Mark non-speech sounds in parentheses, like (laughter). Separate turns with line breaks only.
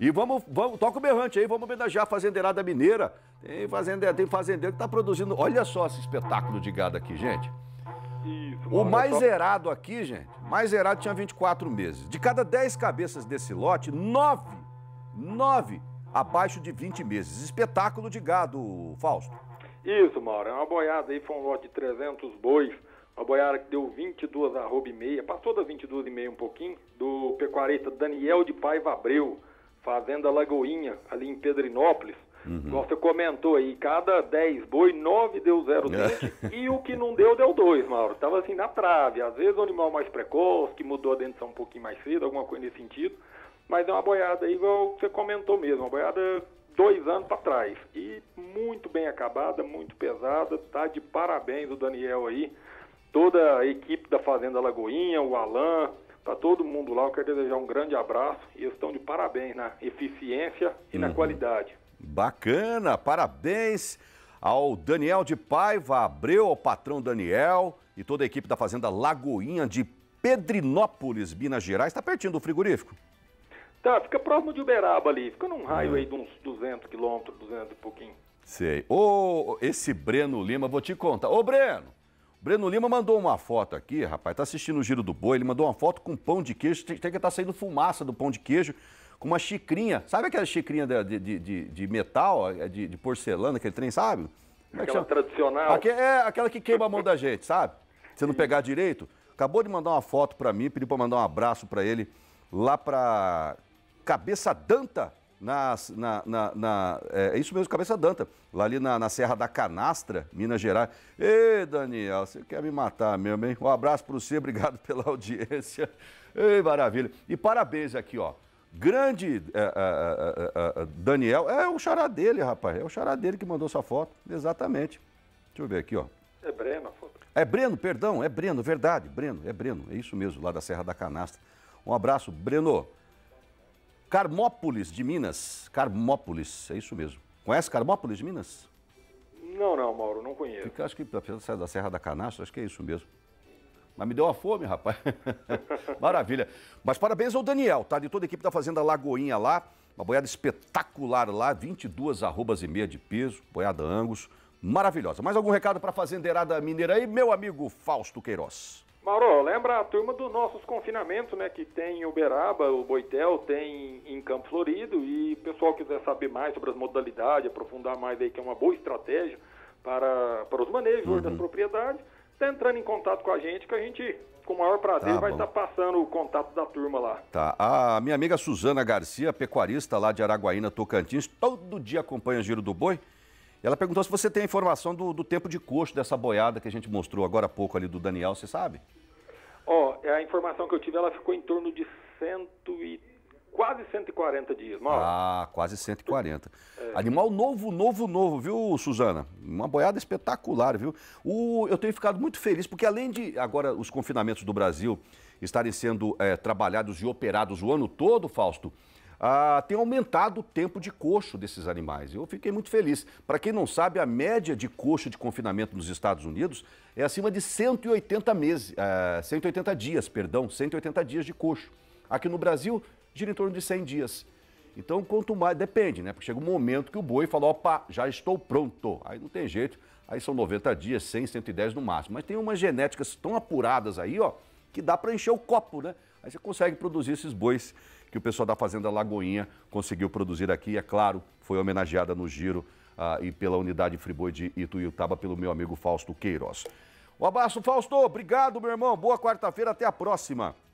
E vamos, vamos toca o berrante aí, vamos homenagear a fazendeirada mineira. Tem fazendeiro, tem fazendeiro que está produzindo. Olha só esse espetáculo de gado aqui, gente. Isso, o mais tô... zerado aqui, gente, mais zerado tinha 24 meses. De cada 10 cabeças desse lote, 9, 9 abaixo de 20 meses. Espetáculo de gado, Fausto.
Isso, Mauro. É uma boiada aí, foi um lote
de 300 bois. Uma boiada que deu 22 arroba
e meia, passou das 22 e meia um pouquinho, do pecuarista Daniel de Paiva Abreu. Fazenda Lagoinha, ali em Pedrinópolis. Uhum. você comentou aí, cada 10 boi, 9 deu 0,20 (laughs) e o que não deu, deu 2, Mauro. Tava assim na trave. Às vezes o animal mais precoce, que mudou a dentição um pouquinho mais cedo, alguma coisa nesse sentido. Mas é uma boiada aí, igual você comentou mesmo, uma boiada dois anos para trás. E muito bem acabada, muito pesada. Tá de parabéns o Daniel aí. Toda a equipe da Fazenda Lagoinha, o Alain, para todo mundo lá, eu quero desejar um grande abraço e eles estão de parabéns na eficiência e uhum. na qualidade.
Bacana, parabéns ao Daniel de Paiva, Abreu, ao patrão Daniel e toda a equipe da Fazenda Lagoinha de Pedrinópolis, Minas Gerais. Está pertinho do frigorífico? Tá, fica próximo de
Uberaba ali, fica num raio uhum. aí de uns 200 quilômetros, 200 e pouquinho.
Sei. Ô, oh, esse Breno Lima, vou te contar. Ô, Breno, Breno Lima mandou uma foto aqui, rapaz, tá assistindo o Giro do Boi, ele mandou uma foto com pão de queijo, tem, tem que estar tá saindo fumaça do pão de queijo, com uma xicrinha, sabe aquela xicrinha de, de, de, de metal, é, de, de, porcelana, aquele trem, sabe? Como é aquela tradicional. Aqui é aquela que queima a mão da gente, sabe? Se não pegar direito. Acabou de mandar uma foto para mim, pediu para mandar um abraço para ele lá para Cabeça Danta, na. na, na, na é, é, isso mesmo, cabeça danta. Lá ali na, na Serra da Canastra, Minas Gerais. Ei, Daniel, você quer me matar mesmo, hein? Um abraço para você, (laughs) obrigado pela audiência. Ei, maravilha. E parabéns aqui, ó. Grande é, é, é, é, é Daniel, é o chará dele, rapaz. É o chará dele que mandou essa foto. Exatamente. Deixa eu ver aqui, ó.
É Breno a foto.
É Breno, perdão, é Breno, verdade. Breno, é Breno, é isso mesmo, lá da Serra da Canastra. Um abraço, Breno. Carmópolis de Minas. Carmópolis, é isso mesmo. Conhece Carmópolis de Minas? Não, não, Mauro, não conheço. Fica, acho que apesar da Serra da Canastra, acho que é isso mesmo. Mas me deu uma fome, rapaz. (laughs) Maravilha. Mas parabéns ao Daniel, tá? De toda a equipe da Fazenda Lagoinha lá. Uma boiada espetacular lá, 22 arrobas e meia de peso, boiada Angus, maravilhosa. Mais algum recado para a fazendeirada mineira aí, meu amigo Fausto Queiroz?
Mauro, lembra a turma dos nossos confinamentos, né? Que tem em Uberaba, o Boitel, tem em Campo Florido. E o pessoal quiser saber mais sobre as modalidades, aprofundar mais aí, que é uma boa estratégia para, para os manejos uhum. das propriedades, está entrando em contato com a gente, que a gente, com o maior prazer, tá vai estar tá passando o contato da turma lá.
Tá. A minha amiga Suzana Garcia, pecuarista lá de Araguaína, Tocantins, todo dia acompanha o Giro do Boi ela perguntou se você tem a informação do, do tempo de coxo dessa boiada que a gente mostrou agora há pouco ali do Daniel, você sabe?
Ó, oh, a informação que eu tive, ela ficou em torno de cento e... quase 140 dias,
Mauro. Ah, quase 140. (laughs) É. Animal novo, novo, novo, viu, Suzana? Uma boiada espetacular, viu? O... Eu tenho ficado muito feliz, porque além de agora os confinamentos do Brasil estarem sendo é, trabalhados e operados o ano todo, Fausto, ah, tem aumentado o tempo de coxo desses animais. Eu fiquei muito feliz. Para quem não sabe, a média de coxo de confinamento nos Estados Unidos é acima de 180 meses, é, ah, 180 dias, perdão, 180 dias de coxo. Aqui no Brasil, gira em torno de 100 dias. Então, quanto mais, depende, né? Porque chega um momento que o boi fala, opa, já estou pronto. Aí não tem jeito, aí são 90 dias, 100, 110 no máximo. Mas tem umas genéticas tão apuradas aí, ó, que dá para encher o copo, né? Aí você consegue produzir esses bois que o pessoal da Fazenda Lagoinha conseguiu produzir aqui. é claro, foi homenageada no giro ah, e pela unidade Friboi de Ituiutaba pelo meu amigo Fausto Queiroz. Um abraço, Fausto. Obrigado, meu irmão. Boa quarta-feira. Até a próxima.